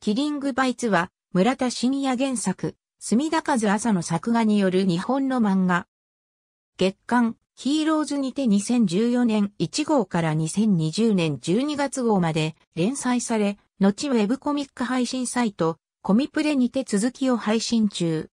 キリングバイツは、村田信也原作、墨田和朝の作画による日本の漫画。月刊、ヒーローズにて2014年1号から2020年12月号まで連載され、後ウェブコミック配信サイト、コミプレにて続きを配信中。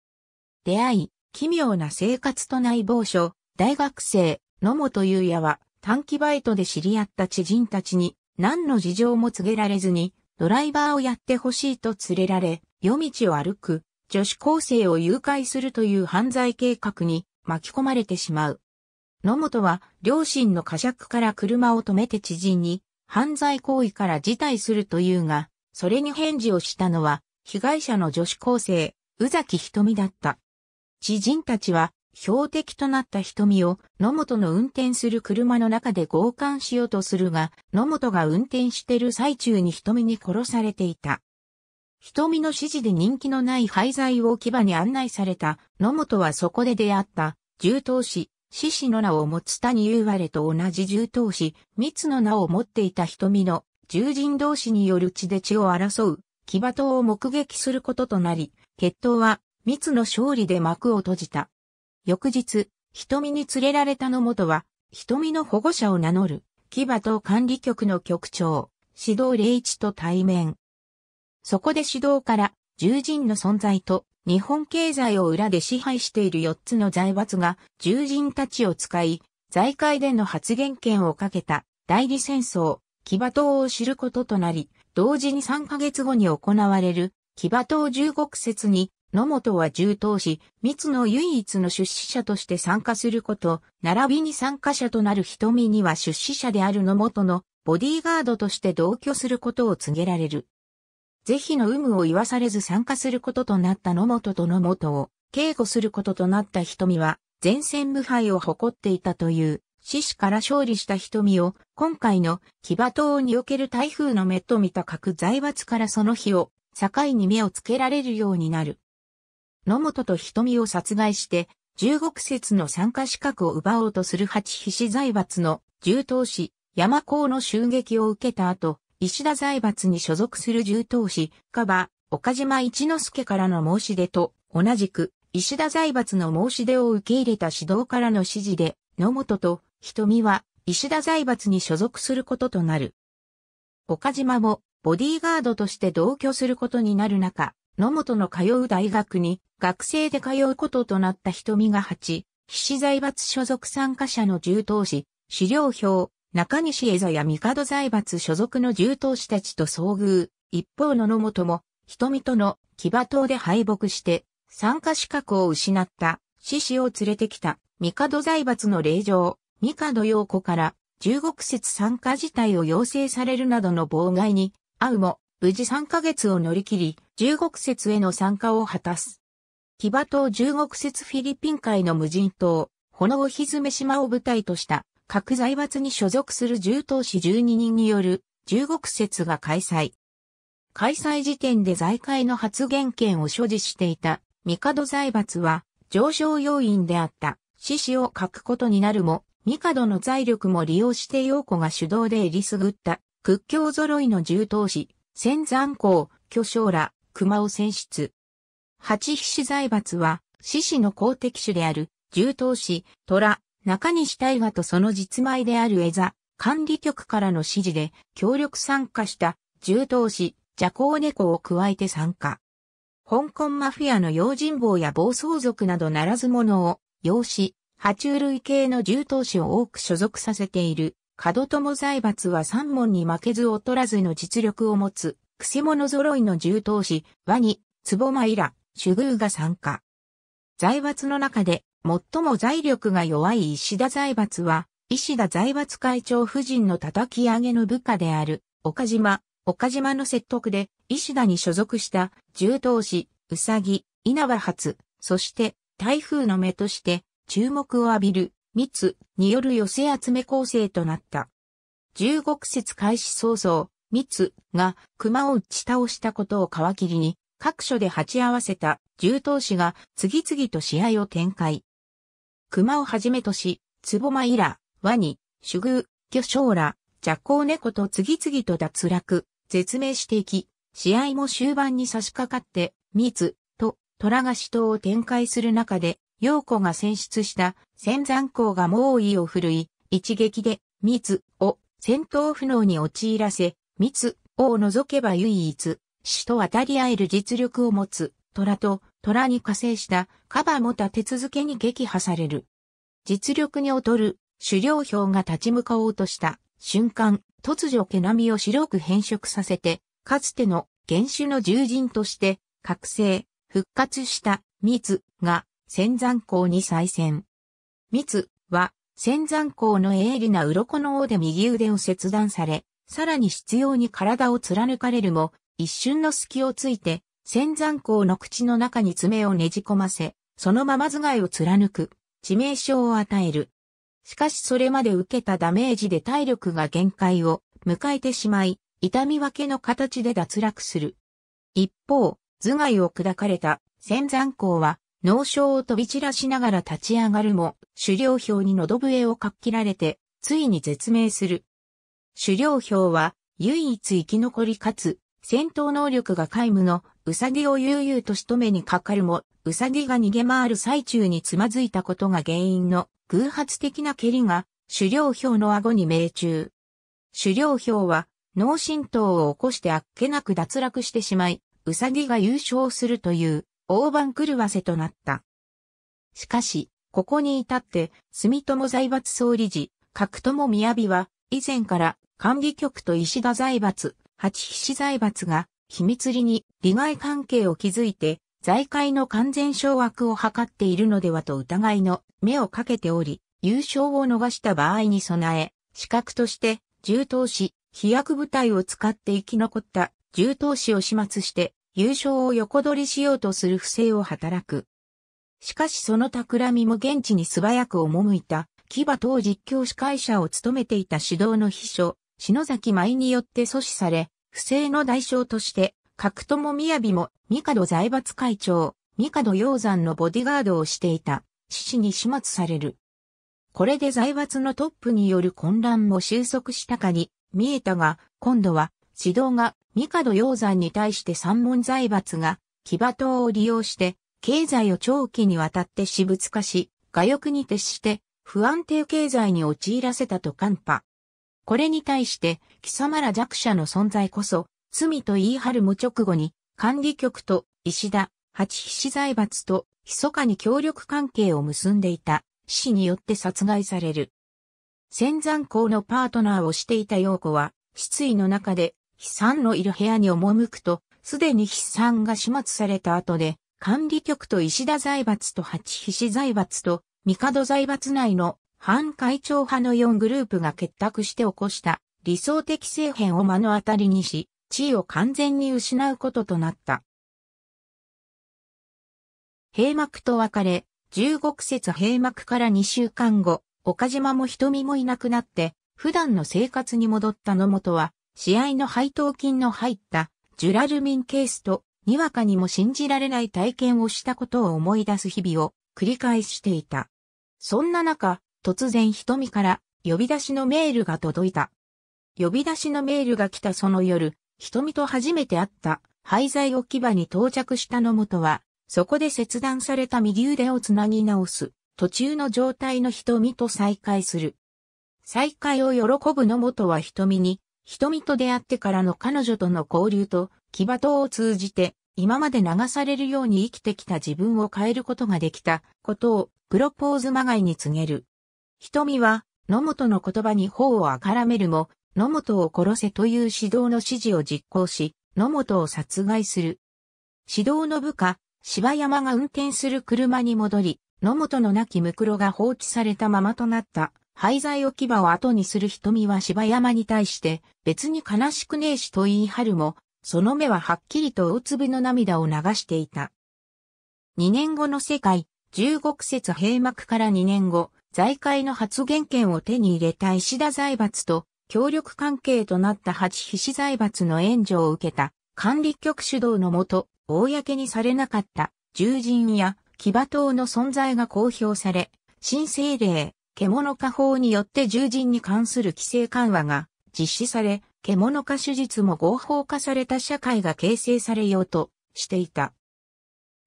出会い、奇妙な生活と内房書、大学生、野本優也は短期バイトで知り合った知人たちに何の事情も告げられずにドライバーをやってほしいと連れられ、夜道を歩く、女子高生を誘拐するという犯罪計画に巻き込まれてしまう。野本は両親の呵責から車を止めて知人に犯罪行為から辞退するというが、それに返事をしたのは被害者の女子高生、宇崎瞳だった。知人たちは標的となった瞳を野本の運転する車の中で強姦しようとするが、野本が運転してる最中に瞳に殺されていた。瞳の指示で人気のない廃材を置き場に案内された野本はそこで出会った、重刀師、獅子の名を持つ谷優れと同じ重刀師、三つの名を持っていた瞳の獣人同士による血で血を争う、騎馬刀を目撃することとなり、決闘は、蜜の勝利で幕を閉じた。翌日、瞳に連れられたもとは、瞳の保護者を名乗る、木場管理局の局長、指導霊一と対面。そこで指導から、獣人の存在と、日本経済を裏で支配している4つの財閥が、獣人たちを使い、財界での発言権をかけた、代理戦争、騎馬党を知ることとなり、同時に3ヶ月後に行われる、騎馬党十国説に野本は重党し、密の唯一の出資者として参加すること、並びに参加者となる瞳には出資者である野本のボディーガードとして同居することを告げられる。是非の有無を言わされず参加することとなった野本と野本を警護することとなった瞳は、前線無敗を誇っていたという、獅子から勝利した瞳を、今回の騎馬島における台風の目と見た各財閥からその日を、境に目をつけられるようになる。野本と瞳を殺害して、十国説の参加資格を奪おうとする八菱財閥の重党士、山高の襲撃を受けた後、石田財閥に所属する重党士、カバ、岡島一之助からの申し出と、同じく、石田財閥の申し出を受け入れた指導からの指示で、野本と瞳は石田財閥に所属することとなる。岡島もボディーガードとして同居することになる中、野本の通う大学に学生で通うこととなった瞳が8、菱財閥所属参加者の重当士、資料表、中西江座や角財閥所属の重当士たちと遭遇、一方の野本も、瞳との騎馬島で敗北して、参加資格を失った獅子を連れてきた角財閥の霊場、角陽子から中国説参加自体を要請されるなどの妨害に、会うも、無事3ヶ月を乗り切り、中国説への参加を果たす。騎馬島中国説フィリピン海の無人島、ホノオヒズメ島を舞台とした各財閥に所属する重島士12人による中国説が開催。開催時点で財界の発言権を所持していた帝財閥は上昇要因であった獅子を書くことになるも、帝の財力も利用して陽子が主導でえりすぐった屈強揃いの重島士、仙山公、巨匠ら、熊を選出。八菱財閥は、獅子の公的種である、重頭師、虎、中西大河とその実米である江座、管理局からの指示で、協力参加した、重頭師、邪行猫を加えて参加。香港マフィアの用心棒や暴走族などならず者を、養子、爬虫類系の重頭師を多く所属させている、角友財閥は三門に負けず劣らずの実力を持つ、くせ者揃いの重頭師、ワニ、ツボマイラ、主宮が参加。財閥の中で最も財力が弱い石田財閥は、石田財閥会長夫人の叩き上げの部下である、岡島、岡島の説得で、石田に所属した重刀師、うさぎ、稲葉初、そして台風の目として注目を浴びる、密による寄せ集め構成となった。十国説開始早々、密が熊を打ち倒したことを皮切りに、各所で鉢合わせた重頭士が次々と試合を展開。熊をはじめとし、ボマイラ、ワニ、主宮、巨匠ら、ウ行猫と次々と脱落、絶命していき、試合も終盤に差し掛かって、密、と、虎が死島を展開する中で、陽子が選出した仙山港が猛威を振るい、一撃で、密を戦闘不能に陥らせ、密を除けば唯一、死と渡り合える実力を持つ、虎と、虎に加勢した、カバも立て続けに撃破される。実力に劣る、狩猟兵が立ち向かおうとした瞬間、突如毛並みを白く変色させて、かつての原種の獣人として、覚醒、復活した密が仙山港に再戦。密は仙山港の鋭利な鱗の尾で右腕を切断され、さらに執拗に体を貫かれるも、一瞬の隙をついて、仙山口の口の中に爪をねじ込ませ、そのまま頭蓋を貫く、致命傷を与える。しかしそれまで受けたダメージで体力が限界を迎えてしまい、痛み分けの形で脱落する。一方、頭蓋を砕かれた仙山口は、脳症を飛び散らしながら立ち上がるも、狩猟票に喉笛をかっきられて、ついに絶命する。狩猟票は、唯一生き残りかつ、戦闘能力が皆無のウサギを悠々と仕留めにかかるも、ウサギが逃げ回る最中につまずいたことが原因の偶発的な蹴りが狩猟兵の顎に命中。狩猟兵は脳震盪を起こしてあっけなく脱落してしまい、ウサギが優勝するという大番狂わせとなった。しかし、ここに至って、住友財閥総理事、角友雅は、以前から、管理局と石田財閥、八菱財閥が、秘密裏に利害関係を築いて、財界の完全掌握を図っているのではと疑いの目をかけており、優勝を逃した場合に備え、資格として重投資、飛躍部隊を使って生き残った重投資を始末して優勝を横取りしようとする不正を働く。しかしその企みも現地に素早く赴いた、牙馬実況司会者を務めていた指導の秘書、篠崎舞によって阻止され、不正の代償として、角友雅も、帝財閥会長、帝鷹山のボディガードをしていた、獅子に始末される。これで財閥のトップによる混乱も収束したかに見えたが、今度は指導が帝鷹山に対して三門財閥が騎馬党を利用して経済を長期にわたって私物化し、画欲に徹して不安定経済に陥らせたと看破。これに対して、貴様ら弱者の存在こそ、罪と言い張る無直後に、管理局と石田、八菱財閥と、密かに協力関係を結んでいた、死によって殺害される。仙山校のパートナーをしていた陽子は、失意の中で、悲惨のいる部屋に赴くと、すでに悲惨が始末された後で、管理局と石田財閥と八菱財閥と、帝財閥内の反会長派の4グループが結託して起こした理想的政変を目の当たりにし、地位を完全に失うこととなった。閉幕と別れ、十五節閉幕から2週間後、岡島も瞳もいなくなって、普段の生活に戻った野本は、試合の配当金の入ったジュラルミンケースと、にわかにも信じられない体験をしたことを思い出す日々を繰り返していた。そんな中、突然瞳から呼び出しのメールが届いた。呼び出しのメールが来たその夜、瞳と初めて会った廃材置き場に到着した野本は、そこで切断された右腕をつなぎ直す、途中の状態の瞳と再会する。再会を喜ぶ野本は瞳に、瞳と出会ってからの彼女との交流と、騎馬島を通じて、今まで流されるように生きてきた自分を変えることができたことをプロポーズまがいに告げる。瞳は、野本の言葉に頬をあからめるも、野本を殺せという指導の指示を実行し、野本を殺害する。指導の部下、柴山が運転する車に戻り、野本の亡きムクロが放置されたままとなった廃材置き場を後にする瞳は柴山に対して別に悲しくねえしと言い張るも、その目ははっきりと大粒の涙を流していた。二年後の世界、十五節閉幕から二年後、財界の発言権を手に入れた石田財閥と協力関係となった八菱財閥の援助を受けた管理局主導のもと、公にされなかった獣人や騎馬党の存在が公表され、新政令、獣化法によって獣人に関する規制緩和が実施され、獣化手術も合法化された社会が形成されようとしていた。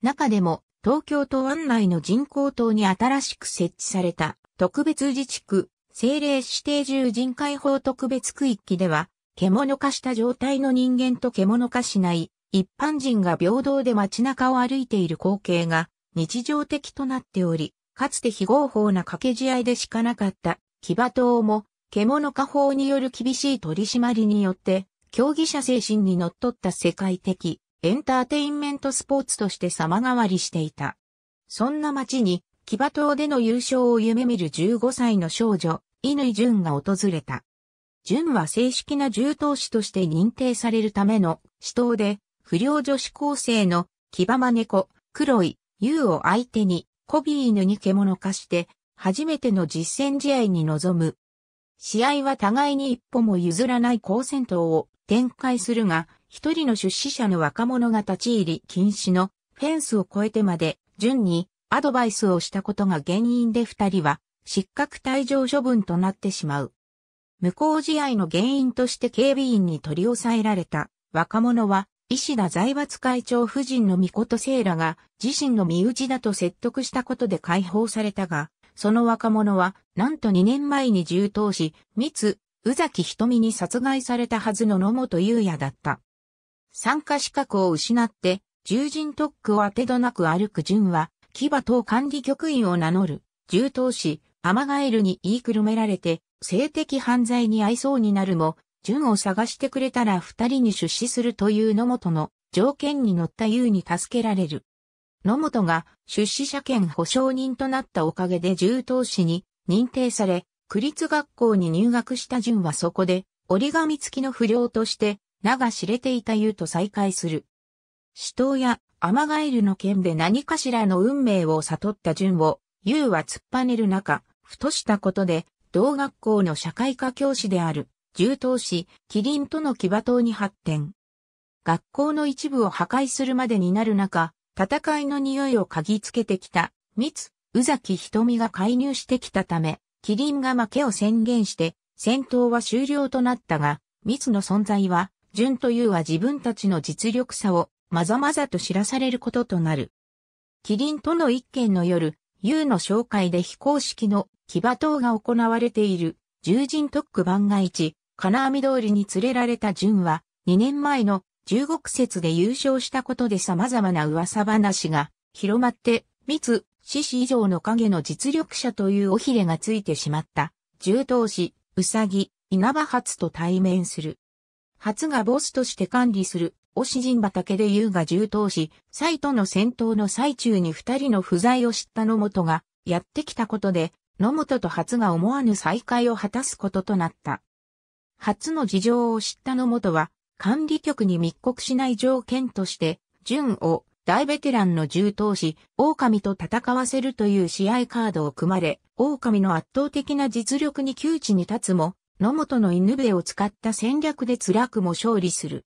中でも、東京都案内の人工島に新しく設置された特別自治区政令指定住人解放特別区域では、獣化した状態の人間と獣化しない一般人が平等で街中を歩いている光景が日常的となっており、かつて非合法な掛け試合でしかなかった騎馬島も獣化法による厳しい取り締まりによって競技者精神に則っった世界的エンターテインメントスポーツとして様変わりしていた。そんな町に、騎馬島での優勝を夢見る15歳の少女、乾淳が訪れた。淳は正式な重頭士として認定されるための死闘で、不良女子高生の騎馬真猫、黒井、優を相手に、コビー犬に獣化して、初めての実戦試合に臨む。試合は互いに一歩も譲らない高戦闘を展開するが、一人の出資者の若者が立ち入り禁止のフェンスを越えてまで順にアドバイスをしたことが原因で二人は失格退場処分となってしまう。無効試合の原因として警備員に取り押さえられた若者は石田財閥会長夫人の御事聖らが自身の身内だと説得したことで解放されたが、その若者はなんと2年前に重刀し、密、宇崎瞳に殺害されたはずの野本優也だった。参加資格を失って、獣人特区を当てどなく歩く順は、騎馬等管理局員を名乗る、重刀師、アマガエルに言いくるめられて、性的犯罪に遭いそうになるも、順を探してくれたら二人に出資するという野本の条件に乗った優に助けられる。野本が出資者権保証人となったおかげで重刀師に認定され、区立学校に入学した順はそこで折り紙付きの不良として名が知れていた優と再会する。死闘やアマガエルの剣で何かしらの運命を悟った順を、優は突っぱねる中、ふとしたことで、同学校の社会科教師である、重刀師、キリンとの騎馬刀に発展。学校の一部を破壊するまでになる中、戦いの匂いを嗅ぎつけてきた、キ宇崎瞳が介入してきたため、キリンが負けを宣言して、戦闘は終了となったが、ツの存在は順というは自分たちの実力差をまざまざと知らされることとなる。キリンとの一件の夜、優の紹介で非公式の騎馬党が行われている獣人特区番外地、金網通りに連れられた順は、2年前の中国節で優勝したことで様々な噂話が広まって、密、獅子以上の影の実力者という尾ひれがついてしまった。重頭師、うさぎ、稲葉初と対面する。初がボスとして管理する、オし陣畑で優が重刀し、サイトの戦闘の最中に二人の不在を知った野本が、やってきたことで、野本と初が思わぬ再会を果たすこととなった。初の事情を知った野本は、管理局に密告しない条件として、純を大ベテランの重刀し、狼と戦わせるという試合カードを組まれ、狼の圧倒的な実力に窮地に立つも、野本の犬笛を使った戦略で辛くも勝利する。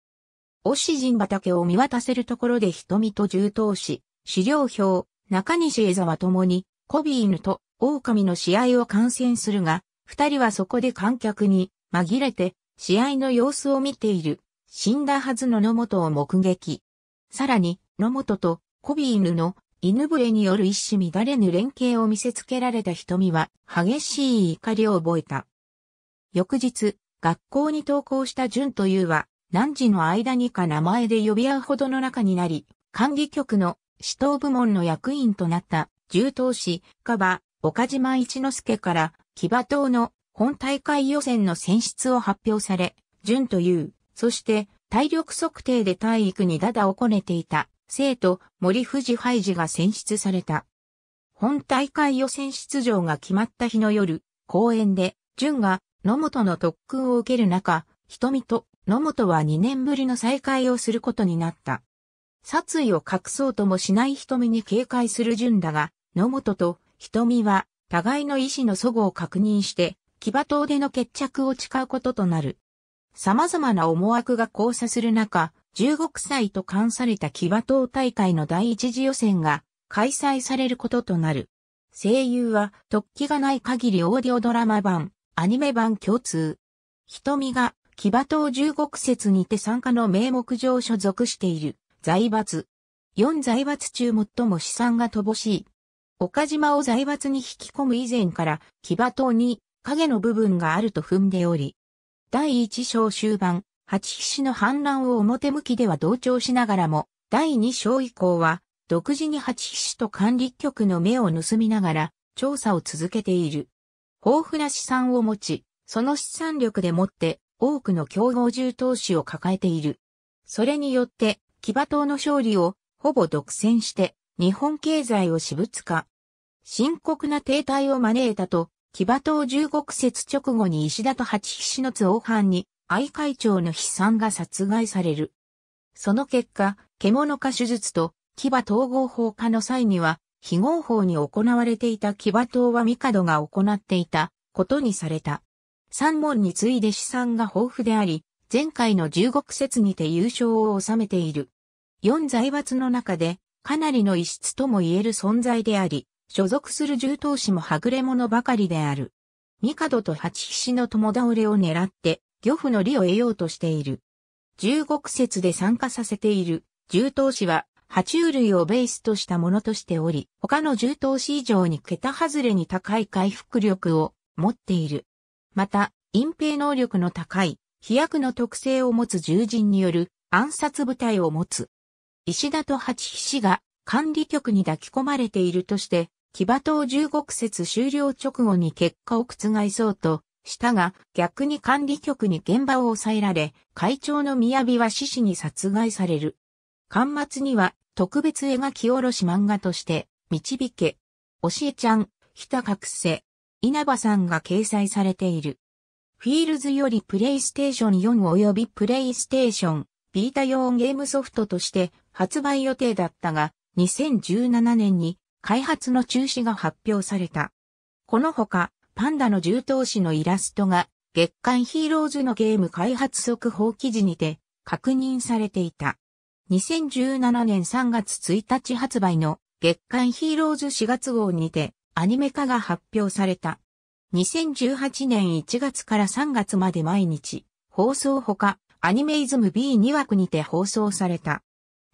押陣畑を見渡せるところで瞳と重刀し、資料表、中西江沢ともに、コビー犬と狼の試合を観戦するが、二人はそこで観客に紛れて、試合の様子を見ている、死んだはずの野本を目撃。さらに、野本とコビー犬の犬笛による一種乱れぬ連携を見せつけられた瞳は、激しい怒りを覚えた。翌日、学校に登校した淳と優は、何時の間にか名前で呼び合うほどの仲になり、管理局の指導部門の役員となった、重刀師、カバ、岡島一之助から、騎馬党の本大会予選の選出を発表され、淳と優、そして、体力測定で体育に駄々をこねていた、生徒、森藤ハイジが選出された。本大会予選出場が決まった日の夜、公園で、淳が野本の特訓を受ける中、瞳と野本は2年ぶりの再会をすることになった。殺意を隠そうともしない瞳に警戒する順だが、野本と瞳は互いの意思の祖語を確認して、騎馬島での決着を誓うこととなる。様々な思惑が交差する中、15歳と冠された騎馬島大会の第一次予選が開催されることとなる。声優は突起がない限りオーディオドラマ版、アニメ版共通。瞳が、騎馬島十国説にて参加の名目上所属している、財閥。四財閥中最も資産が乏しい。岡島を財閥に引き込む以前から、騎馬島に影の部分があると踏んでおり、第一章終盤、八菱の反乱を表向きでは同調しながらも、第二章以降は、独自に八菱と管理局の目を盗みながら、調査を続けている。豊富な資産を持ち、その資産力でもって多くの競合重投資を抱えている。それによって、騎馬党の勝利をほぼ独占して日本経済を私物化。深刻な停滞を招いたと、騎馬党十国説直後に石田と八菱の津王藩に愛会長の悲惨が殺害される。その結果、獣化手術と騎馬統合法化の際には、非合法に行われていた騎馬党は帝が行っていたことにされた。三門に次いで資産が豊富であり、前回の十国説にて優勝を収めている。四財閥の中で、かなりの異質とも言える存在であり、所属する重刀士もはぐれ者ばかりである。帝と八菱の友倒れを狙って、漁夫の利を得ようとしている。十国説で参加させている、重刀士は、爬虫類をベースとしたものとしており、他の重頭資以上に桁外れに高い回復力を持っている。また、隠蔽能力の高い、飛躍の特性を持つ獣人による暗殺部隊を持つ。石田と八菱が管理局に抱き込まれているとして、騎馬島十国説終了直後に結果を覆そうとしたが、逆に管理局に現場を抑えられ、会長の宮城は獅子に殺害される。巻末には特別描き下ろし漫画として、導け、教えちゃん、ひた隠せ、稲葉さんが掲載されている。フィールズよりプレイステーション4及びプレイステーション、ビータ用ゲームソフトとして発売予定だったが、2017年に開発の中止が発表された。このほか、パンダの重刀士のイラストが、月刊ヒーローズのゲーム開発速報記事にて確認されていた。2017年3月1日発売の月刊ヒーローズ4月号にてアニメ化が発表された。2018年1月から3月まで毎日放送ほかアニメイズム B2 枠にて放送された。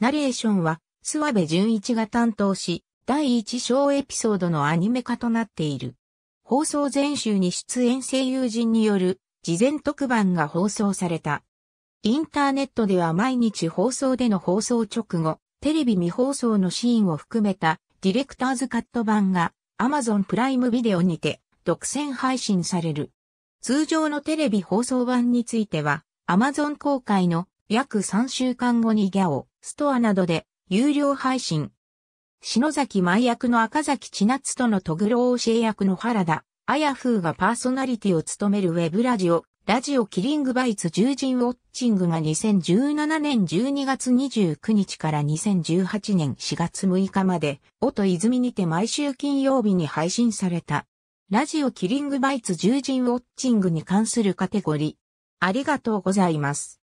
ナレーションは諏訪部淳一が担当し第1章エピソードのアニメ化となっている。放送前週に出演声優陣による事前特番が放送された。インターネットでは毎日放送での放送直後、テレビ未放送のシーンを含めたディレクターズカット版が Amazon プライムビデオにて独占配信される。通常のテレビ放送版については Amazon 公開の約3週間後にギャオ、ストアなどで有料配信。篠崎舞役の赤崎千夏とのトグロ教え役の原田、あやふうがパーソナリティを務めるウェブラジオ、ラジオキリングバイツ獣人ウォッチングが2017年12月29日から2018年4月6日まで、音泉にて毎週金曜日に配信された。ラジオキリングバイツ獣人ウォッチングに関するカテゴリー。ありがとうございます。